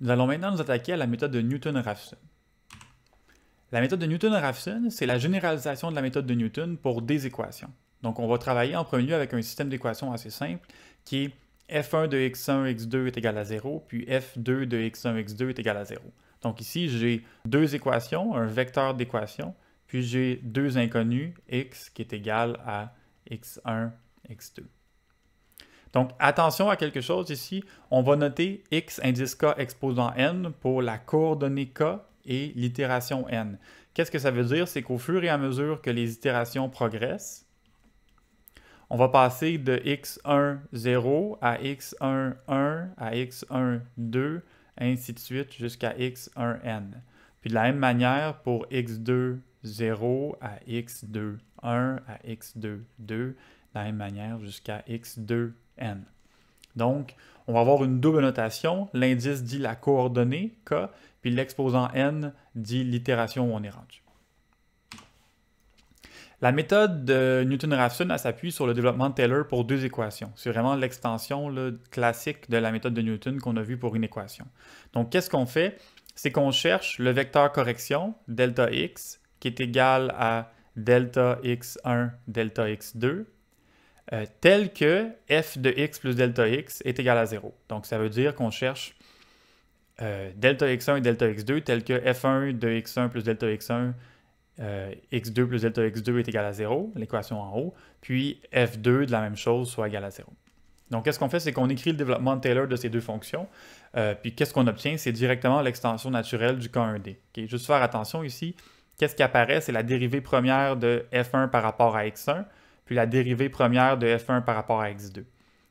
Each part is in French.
Nous allons maintenant nous attaquer à la méthode de Newton-Raphson. La méthode de Newton-Raphson, c'est la généralisation de la méthode de Newton pour des équations. Donc, on va travailler en premier lieu avec un système d'équations assez simple qui est f1 de x1, x2 est égal à 0, puis f2 de x1, x2 est égal à 0. Donc ici, j'ai deux équations, un vecteur d'équations, puis j'ai deux inconnus, x qui est égal à x1, x2. Donc, attention à quelque chose ici. On va noter x indice k exposant n pour la coordonnée k et l'itération n. Qu'est-ce que ça veut dire? C'est qu'au fur et à mesure que les itérations progressent, on va passer de x1, 0 à x1, 1 à x1, 2, ainsi de suite jusqu'à x1, n. Puis de la même manière pour x2, 0 à x2, 1 à x2, 2, de la même manière jusqu'à x2n. Donc, on va avoir une double notation. L'indice dit la coordonnée, k, puis l'exposant n dit l'itération où on est rendu. La méthode de Newton-Raphson s'appuie sur le développement de Taylor pour deux équations. C'est vraiment l'extension classique de la méthode de Newton qu'on a vue pour une équation. Donc, qu'est-ce qu'on fait? C'est qu'on cherche le vecteur correction, delta x, qui est égal à delta x1, delta x2, euh, tel que f de x plus delta x est égal à 0. Donc ça veut dire qu'on cherche euh, delta x1 et delta x2 tel que f1 de x1 plus delta x1 euh, x2 plus delta x2 est égal à 0, l'équation en haut, puis f2 de la même chose soit égal à 0. Donc, qu'est-ce qu'on fait, c'est qu'on écrit le développement de Taylor de ces deux fonctions, puis qu'est-ce qu'on obtient, c'est directement l'extension naturelle du cas 1 d Juste faire attention ici, qu'est-ce qui apparaît, c'est la dérivée première de f1 par rapport à x1, puis la dérivée première de f1 par rapport à x2.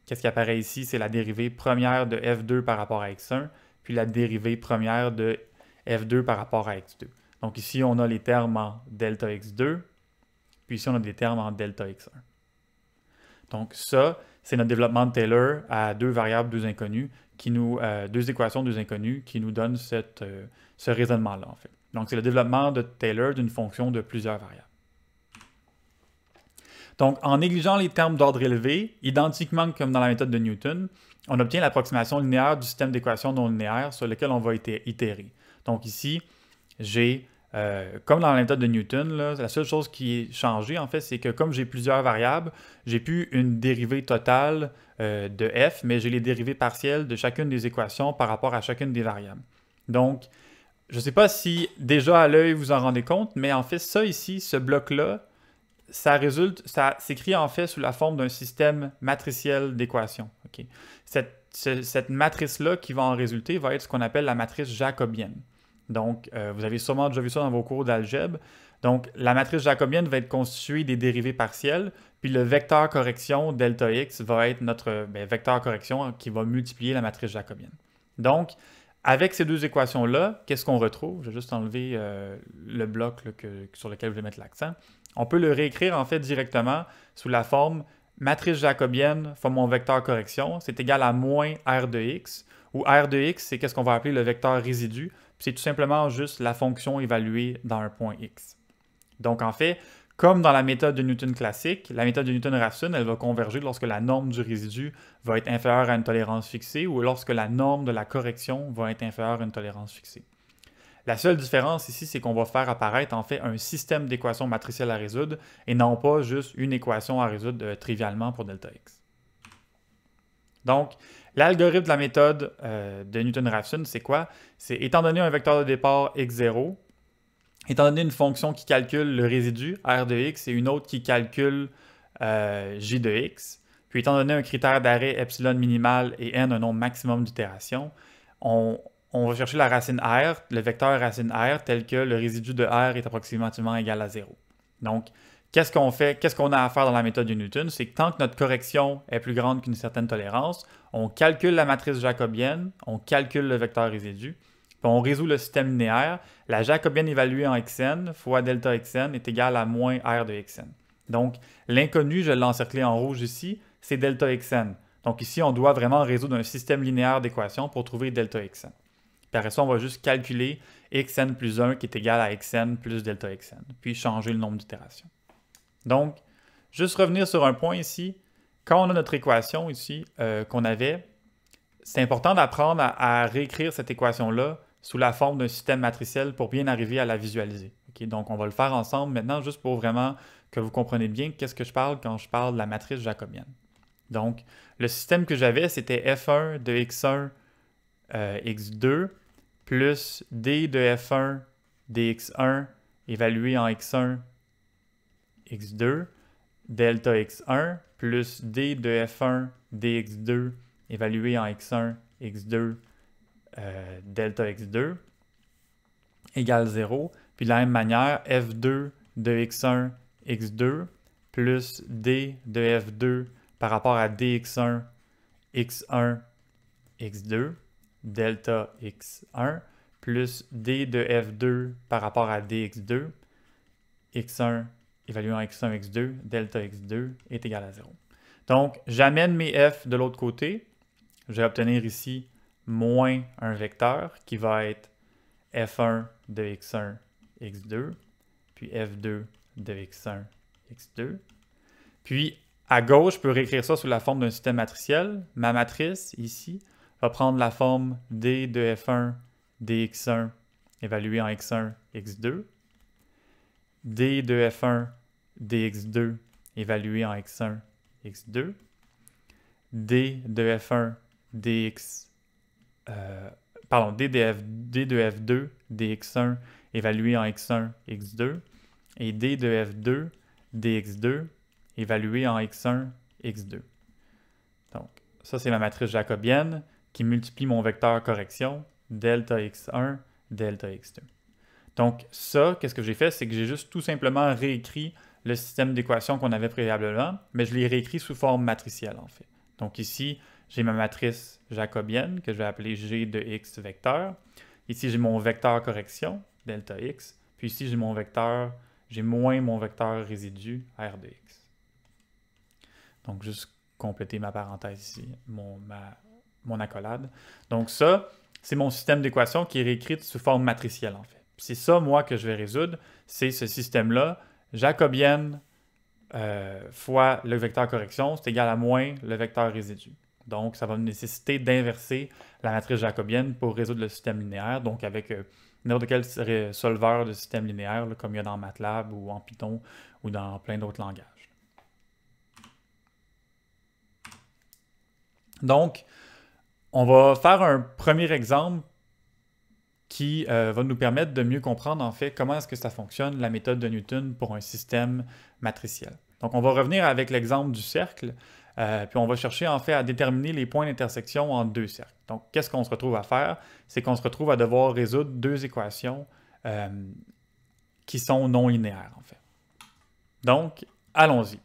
Qu'est-ce qui apparaît ici? C'est la dérivée première de f2 par rapport à x1, puis la dérivée première de f2 par rapport à x2. Donc ici, on a les termes en delta x2, puis ici, on a des termes en delta x1. Donc ça, c'est notre développement de Taylor à deux variables, deux inconnues, qui nous, euh, deux équations, deux inconnues, qui nous donnent cette, euh, ce raisonnement-là, en fait. Donc c'est le développement de Taylor d'une fonction de plusieurs variables. Donc, en négligeant les termes d'ordre élevé, identiquement comme dans la méthode de Newton, on obtient l'approximation linéaire du système d'équations non linéaires sur lequel on va itérer. Donc ici, j'ai, euh, comme dans la méthode de Newton, la seule chose qui est changée, en fait, c'est que comme j'ai plusieurs variables, j'ai plus une dérivée totale euh, de f, mais j'ai les dérivées partielles de chacune des équations par rapport à chacune des variables. Donc, je ne sais pas si déjà à l'œil vous en rendez compte, mais en fait, ça ici, ce bloc-là, ça résulte, s'écrit en fait sous la forme d'un système matriciel d'équations. Cette, matrice-là qui va en résulter va être ce qu'on appelle la matrice jacobienne. Donc, euh, vous avez sûrement déjà vu ça dans vos cours d'algèbre. Donc, la matrice jacobienne va être constituée des dérivés partielles, puis le vecteur correction delta x va être notre ben, vecteur correction qui va multiplier la matrice jacobienne. Donc, avec ces deux équations-là, qu'est-ce qu'on retrouve? Je vais juste enlever euh, le bloc sur lequel je vais mettre l'accent on peut le réécrire en fait directement sous la forme matrice jacobienne fois mon vecteur correction, c'est égal à moins R de x, où R de x, c'est qu'est-ce qu'on va appeler le vecteur résidu, puis c'est tout simplement juste la fonction évaluée dans un point x. Donc en fait, comme dans la méthode de Newton classique, la méthode de Newton-Raphson, elle va converger lorsque la norme du résidu va être inférieure à une tolérance fixée ou lorsque la norme de la correction va être inférieure à une tolérance fixée. La seule différence ici, c'est qu'on va faire apparaître en fait un système d'équations matricielles à résoudre et non pas juste une équation à résoudre euh, trivialement pour delta x. Donc, l'algorithme de la méthode euh, de Newton-Raphson, c'est quoi? C'est étant donné un vecteur de départ x0, étant donné une fonction qui calcule le résidu r de x et une autre qui calcule euh, j de x, puis étant donné un critère d'arrêt epsilon minimal et n, un nombre maximum d'itérations, on, on va chercher la racine R, le vecteur racine R, tel que le résidu de R est approximativement égal à 0. Donc, qu'est-ce qu'on fait, qu'est-ce qu'on a à faire dans la méthode de Newton? C'est que tant que notre correction est plus grande qu'une certaine tolérance, on calcule la matrice jacobienne, on calcule le vecteur résidu, puis on résout le système linéaire. La jacobienne évaluée en xn fois delta xn est égale à moins R de xn. Donc, l'inconnu, je l'ai encerclé en rouge ici, c'est delta xn. Donc ici, on doit vraiment résoudre un système linéaire d'équations pour trouver delta xn. Par exemple, on va juste calculer xn plus 1 qui est égal à xn plus delta xn, puis changer le nombre d'itérations. Donc, juste revenir sur un point ici. Quand on a notre équation ici euh, qu'on avait, c'est important d'apprendre à, réécrire cette équation-là sous la forme d'un système matriciel pour bien arriver à la visualiser. Donc, on va le faire ensemble maintenant juste pour vraiment que vous compreniez bien qu'est-ce que je parle quand je parle de la matrice jacobienne. Donc, le système que j'avais, c'était f1 de x1 euh, x2 plus D de F1 dx1 évalué en x1 x2 delta x1 plus d de f1 dx2 évalué en x1 x2 euh, delta x2 égale 0. Puis de la même manière, f2 de x1 x2 plus d de f2 par rapport à dx1 x1 x2 delta x1 plus d de f2 par rapport à dx2, x1 évaluant x1, x2, delta x2 est égal à 0. Donc, j'amène mes f de l'autre côté. Je vais obtenir ici moins un vecteur qui va être f1 de x1, x2, puis f2 de x1, x2. Puis, à gauche, je peux réécrire ça sous la forme d'un système matriciel. Ma matrice, ici, va prendre la forme D de F1 dx1 évalué en x1, x2. D de F1 dx2 évalué en x1, x2. D de F1 dx... Euh, pardon, D de, F, D F2 dx1 évalué en x1, x2. Et D de F2 dx2 évalué en x1, x2. Donc, ça c'est la matrice jacobienne qui multiplie mon vecteur correction, delta x1, delta x2. Donc ça, qu'est-ce que j'ai fait? C'est que j'ai juste tout simplement réécrit le système d'équations qu'on avait préalablement, mais je l'ai réécrit sous forme matricielle en fait. Donc ici, j'ai ma matrice jacobienne que je vais appeler G de x vecteur. Ici, j'ai mon vecteur correction, delta x. Puis ici, j'ai mon vecteur, j'ai moins mon vecteur résidu, r de x. Donc juste compléter ma parenthèse ici, mon, ma mon accolade. Donc ça, c'est mon système d'équation qui est réécrit sous forme matricielle, en fait. C'est ça, moi, que je vais résoudre. C'est ce système-là, jacobienne euh, fois le vecteur correction, c'est égal à moins le vecteur résidu. Donc, ça va me nécessiter d'inverser la matrice jacobienne pour résoudre le système linéaire, donc avec euh, n'importe quel solveur de système linéaire, comme il y a dans MATLAB ou en Python ou dans plein d'autres langages. Donc, on va faire un premier exemple qui euh, va nous permettre de mieux comprendre en fait comment est-ce que ça fonctionne, la méthode de Newton pour un système matriciel. Donc on va revenir avec l'exemple du cercle, euh, puis on va chercher en fait à déterminer les points d'intersection en deux cercles. Donc qu'est-ce qu'on se retrouve à faire? C'est qu'on se retrouve à devoir résoudre deux équations euh, qui sont non linéaires en fait. Donc allons-y.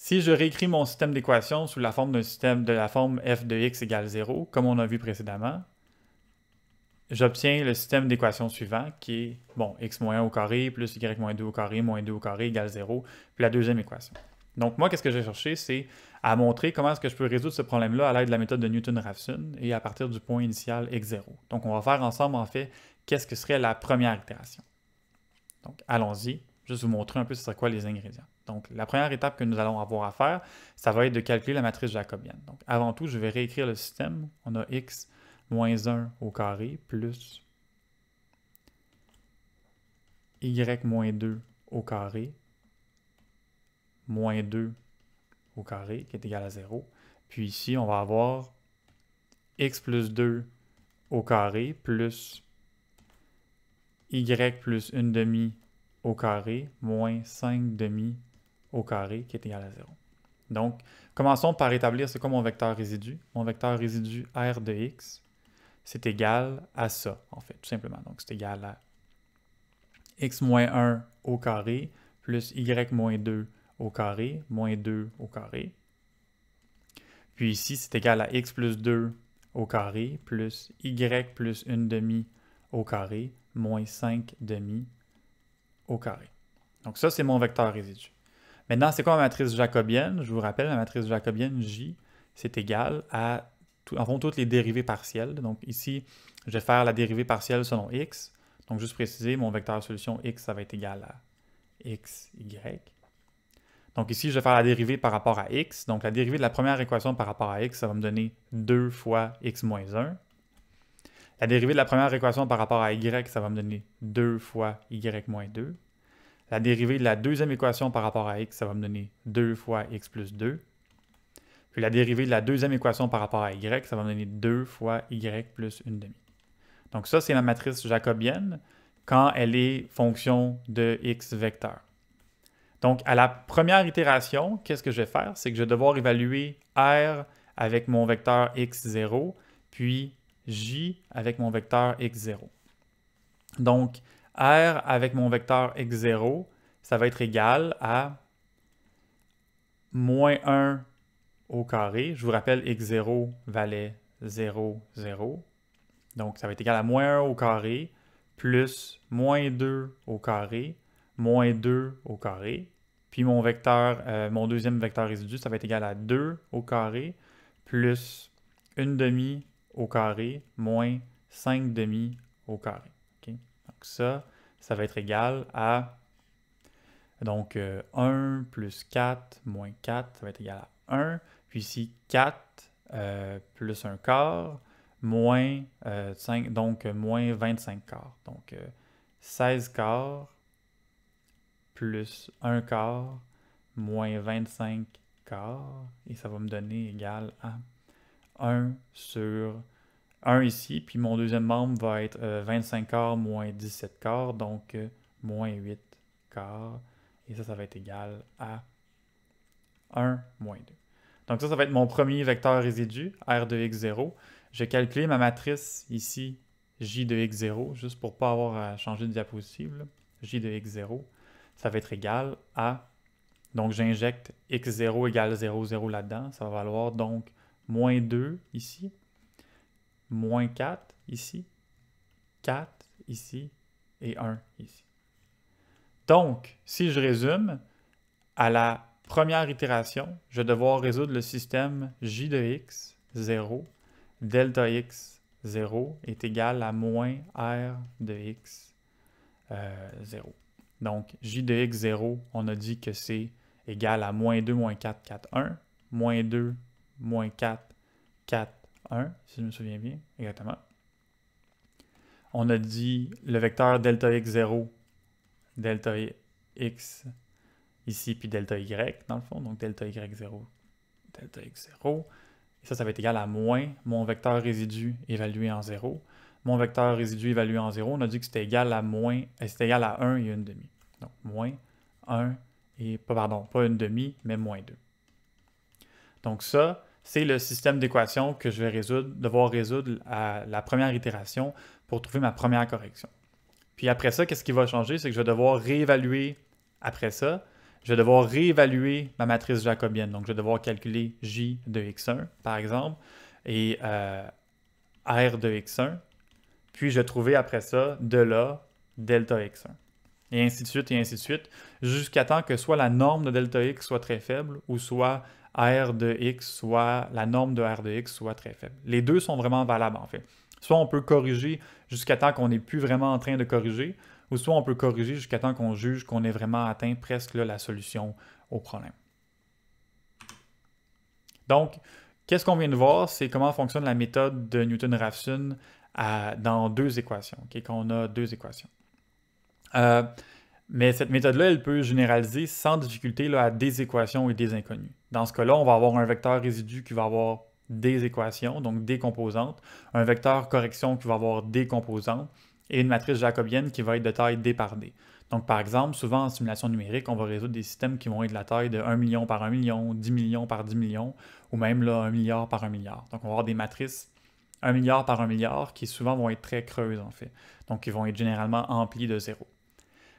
Si je réécris mon système d'équation sous la forme d'un système de la forme f de x égale 0, comme on a vu précédemment, j'obtiens le système d'équation suivant qui est, bon, x moins 1 au carré plus y moins 2 au carré moins 2 au carré égale 0, puis la deuxième équation. Donc moi, qu'est-ce que j'ai cherché, c'est à montrer comment est-ce que je peux résoudre ce problème-là à l'aide de la méthode de Newton-Raphson et à partir du point initial x0. Donc on va faire ensemble, en fait, qu'est-ce que serait la première itération. Donc allons-y, juste vous montrer un peu ce serait quoi les ingrédients. Donc, la première étape que nous allons avoir à faire, ça va être de calculer la matrice jacobienne. Donc, avant tout, je vais réécrire le système. On a x moins 1 au carré plus y moins 2 au carré moins 2 au carré qui est égal à 0. Puis ici, on va avoir x plus 2 au carré plus y plus 1 demi au carré moins 5 demi au carré qui est égal à 0. Donc, commençons par établir ce quoi mon vecteur résidu. Mon vecteur résidu R de x, c'est égal à ça, en fait, tout simplement. Donc, c'est égal à x moins 1 au carré plus y moins 2 au carré moins 2 au carré. Puis ici, c'est égal à x plus 2 au carré plus y plus 1 demi au carré moins 5 demi au carré. Donc ça, c'est mon vecteur résidu. Maintenant, c'est quoi la matrice jacobienne? Je vous rappelle, la matrice jacobienne J, c'est égal à, en toutes les dérivées partielles. Donc ici, je vais faire la dérivée partielle selon x. Donc juste préciser, mon vecteur solution x, ça va être égal à x, y. Donc ici, je vais faire la dérivée par rapport à x. Donc la dérivée de la première équation par rapport à x, ça va me donner 2 fois x moins 1. La dérivée de la première équation par rapport à y, ça va me donner 2 fois y moins 2. La dérivée de la deuxième équation par rapport à x, ça va me donner 2 fois x plus 2. Puis la dérivée de la deuxième équation par rapport à y, ça va me donner 2 fois y plus une demi. Donc ça, c'est la matrice jacobienne quand elle est fonction de x vecteur. Donc à la première itération, qu'est-ce que je vais faire? C'est que je vais devoir évaluer r avec mon vecteur x0, puis j avec mon vecteur x0. Donc R avec mon vecteur x0, ça va être égal à moins 1 au carré. Je vous rappelle, x0 valait 0, 0. Donc, ça va être égal à moins 1 au carré plus moins 2 au carré, moins 2 au carré. Puis mon vecteur, euh, mon deuxième vecteur résidu, ça va être égal à 2 au carré plus 1 demi au carré moins 5 demi au carré ça, ça va être égal à donc 1 euh, plus 4 moins 4, ça va être égal à 1. Puis ici, 4 euh, plus 1 quart moins 5, euh, donc moins 25 quarts. Donc 16 quarts plus 1 quart moins 25 quarts. Et ça va me donner égal à 1 sur 1 ici, puis mon deuxième membre va être 25 euh, quarts moins 17 quarts, donc euh, moins 8 quarts. Et ça, ça va être égal à 1 moins 2. Donc ça, ça va être mon premier vecteur résidu, R de x0. J'ai calculé ma matrice ici, J de x0, juste pour ne pas avoir à changer de diapositive. J de x0, ça va être égal à... Donc j'injecte x0 égale 0, 0 là-dedans. Ça va valoir donc moins 2 ici, moins 4 ici, 4 ici et 1 ici. Donc, si je résume, à la première itération, je vais devoir résoudre le système j de x, 0, delta x, 0, est égal à moins r de x, 0. Euh, Donc, j de x, 0, on a dit que c'est égal à moins 2, moins 4, 4, 1, moins 2, moins 4, 4, 1, si je me souviens bien, exactement. On a dit le vecteur delta x 0, delta x ici, puis delta y dans le fond, donc delta y 0, delta x 0. Et ça, ça va être égal à moins mon vecteur résidu évalué en 0. Mon vecteur résidu évalué en 0, on a dit que c'était égal à moins, euh, c'était égal à 1 et 1 demi. Donc moins 1 et, pardon, pas une demi, mais moins 2. Donc ça, c'est le système d'équation que je vais résoudre, devoir résoudre à la première itération pour trouver ma première correction. Puis après ça, qu'est-ce qui va changer? C'est que je vais devoir réévaluer après ça. Je vais devoir réévaluer ma matrice jacobienne. Donc, je vais devoir calculer J de X1, par exemple, et euh, R de X1. Puis, je vais trouver après ça de là delta X1. Et ainsi de suite, et ainsi de suite, jusqu'à temps que soit la norme de delta X soit très faible ou soit R de x soit, la norme de R de x soit très faible. Les deux sont vraiment valables en fait. Soit on peut corriger jusqu'à temps qu'on n'est plus vraiment en train de corriger, ou soit on peut corriger jusqu'à temps qu'on juge qu'on est vraiment atteint presque la solution au problème. Donc, qu'est-ce qu'on vient de voir, c'est comment fonctionne la méthode de Newton-Raphson euh, dans deux équations, quand on a deux équations. Euh, mais cette méthode-là, elle peut généraliser sans difficulté à des équations et des inconnues. Dans ce cas-là, on va avoir un vecteur résidu qui va avoir des équations, donc des composantes, un vecteur correction qui va avoir des composantes, et une matrice jacobienne qui va être de taille D par D. Donc, par exemple, souvent en simulation numérique, on va résoudre des systèmes qui vont être de la taille de 1 million par 1 million, 10 millions par 10 millions, ou même là, 1 milliard par 1 milliard. Donc, on va avoir des matrices 1 milliard par 1 milliard qui souvent vont être très creuses, en fait. Donc, qui vont être généralement emplies de zéros.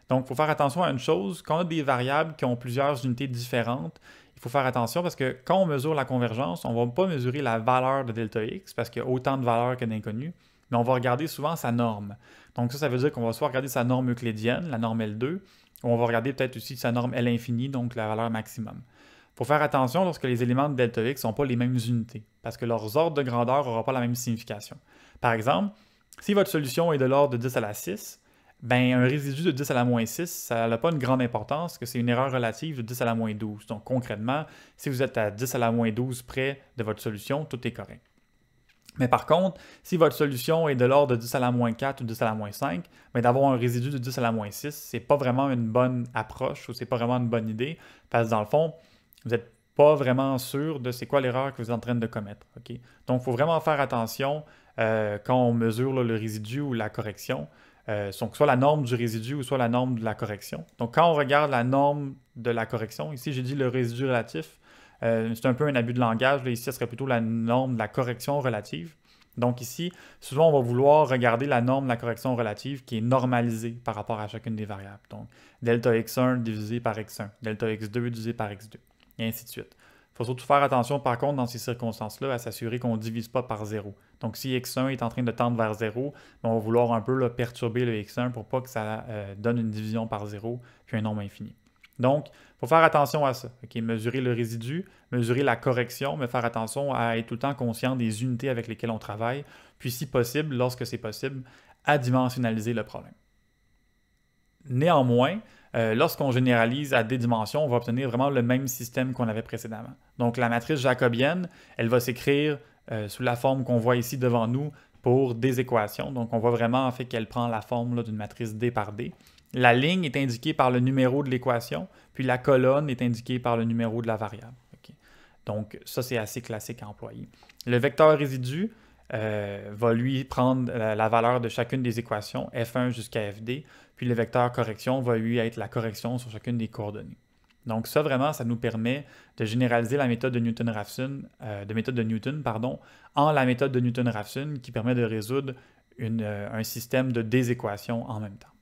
Donc, il faut faire attention à une chose. Quand on a des variables qui ont plusieurs unités différentes, il faut faire attention parce que quand on mesure la convergence, on ne va pas mesurer la valeur de delta x parce qu'il y a autant de valeurs que d'inconnues, mais on va regarder souvent sa norme. Donc, ça, ça veut dire qu'on va soit regarder sa norme euclidienne, la norme L2, ou on va regarder peut-être aussi sa norme L infini, donc la valeur maximum. Il faut faire attention lorsque les éléments de delta x n'ont sont pas les mêmes unités parce que leurs ordres de grandeur n'auront pas la même signification. Par exemple, si votre solution est de l'ordre de 10 à la 6, ben, un résidu de 10 à la moins 6, ça n'a pas une grande importance, que c'est une erreur relative de 10 à la moins 12. Donc concrètement, si vous êtes à 10 à la moins 12 près de votre solution, tout est correct. Mais par contre, si votre solution est de l'ordre de 10 à la moins 4 ou 10 à la moins 5, mais ben, d'avoir un résidu de 10 à la moins 6, n'est pas vraiment une bonne approche ou n'est pas vraiment une bonne idée, parce que dans le fond, vous n'êtes pas vraiment sûr de c'est quoi l'erreur que vous êtes en train de commettre. Donc, il faut vraiment faire attention euh, quand on mesure le résidu ou la correction. Euh, soit la norme du résidu ou soit la norme de la correction. Donc quand on regarde la norme de la correction, ici j'ai dit le résidu relatif, euh, c'est un peu un abus de langage, là, ici ce serait plutôt la norme de la correction relative. Donc ici, souvent on va vouloir regarder la norme de la correction relative qui est normalisée par rapport à chacune des variables. Donc delta x1 divisé par x1, delta x2 divisé par x2, et ainsi de suite faut surtout faire attention, par contre, dans ces circonstances-là, à s'assurer qu'on ne divise pas par zéro. Donc, si x1 est en train de tendre vers zéro, ben, on va vouloir un peu perturber le x1 pour pas que ça euh, donne une division par zéro puis un nombre infini. Donc, il faut faire attention à ça. Mesurer le résidu, mesurer la correction, mais faire attention à être tout le temps conscient des unités avec lesquelles on travaille, puis si possible, lorsque c'est possible, à dimensionnaliser le problème. Néanmoins, euh, lorsqu'on généralise à des dimensions, on va obtenir vraiment le même système qu'on avait précédemment. Donc la matrice jacobienne, elle va s'écrire euh, sous la forme qu'on voit ici devant nous pour des équations. Donc on voit vraiment en fait qu'elle prend la forme d'une matrice D par D. La ligne est indiquée par le numéro de l'équation, puis la colonne est indiquée par le numéro de la variable. Donc ça, c'est assez classique à employer. Le vecteur résidu, euh, va lui prendre la, valeur de chacune des équations, F1 jusqu'à FD, puis le vecteur correction va lui être la correction sur chacune des coordonnées. Donc ça, vraiment, ça nous permet de généraliser la méthode de Newton-Raphson, euh, de méthode de Newton, pardon, en la méthode de Newton-Raphson qui permet de résoudre euh, un système de déséquations en même temps.